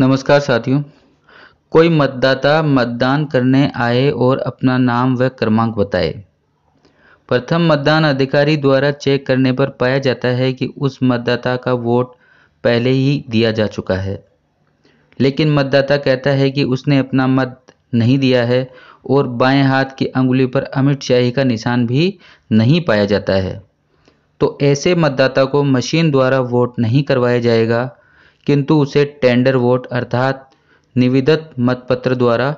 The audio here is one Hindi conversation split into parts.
नमस्कार साथियों कोई मतदाता मतदान करने आए और अपना नाम व क्रमांक बताए प्रथम मतदान अधिकारी द्वारा चेक करने पर पाया जाता है कि उस मतदाता का वोट पहले ही दिया जा चुका है लेकिन मतदाता कहता है कि उसने अपना मत नहीं दिया है और बाएं हाथ की अंगुली पर अमित शाही का निशान भी नहीं पाया जाता है तो ऐसे मतदाता को मशीन द्वारा वोट नहीं करवाया जाएगा किंतु उसे टेंडर वोट अर्थात निविदत मतपत्र द्वारा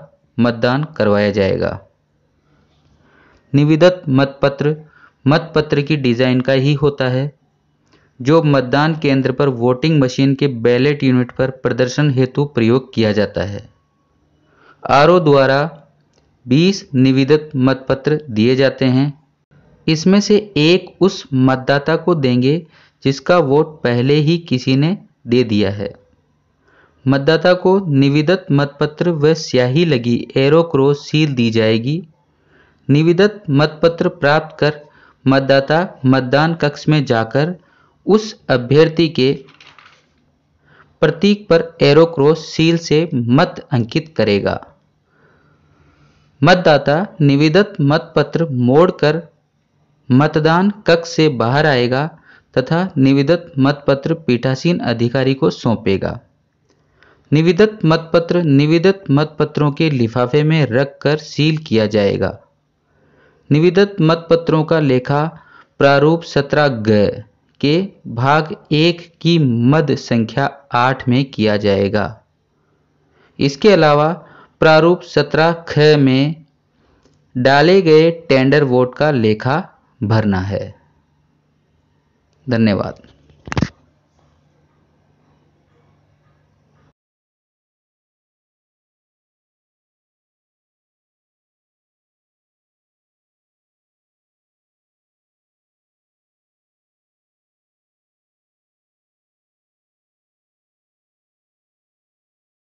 मतदान करवाया जाएगा निविदत मतपत्र मतपत्र की डिज़ाइन का ही होता है जो मतदान केंद्र पर वोटिंग मशीन के बैलेट यूनिट पर प्रदर्शन हेतु प्रयोग किया जाता है आर द्वारा 20 निविदत मतपत्र दिए जाते हैं इसमें से एक उस मतदाता को देंगे जिसका वोट पहले ही किसी ने दे दिया है मतदाता को निविदत मतपत्र व स्याही लगी एरो सील दी जाएगी निविदत मतपत्र प्राप्त कर मतदाता मतदान कक्ष में जाकर उस अभ्यर्थी के प्रतीक पर एरो सील से मत अंकित करेगा मतदाता निविदत मतपत्र मोड़कर मतदान कक्ष से बाहर आएगा तथा निविदत मतपत्र पीठासीन अधिकारी को सौंपेगा निविदत मतपत्र निविदत मतपत्रों के लिफाफे में रखकर सील किया जाएगा निविदत मतपत्रों का लेखा प्रारूप सत्रह ग के भाग एक की मद संख्या आठ में किया जाएगा इसके अलावा प्रारूप सत्रह ख में डाले गए टेंडर वोट का लेखा भरना है धन्यवाद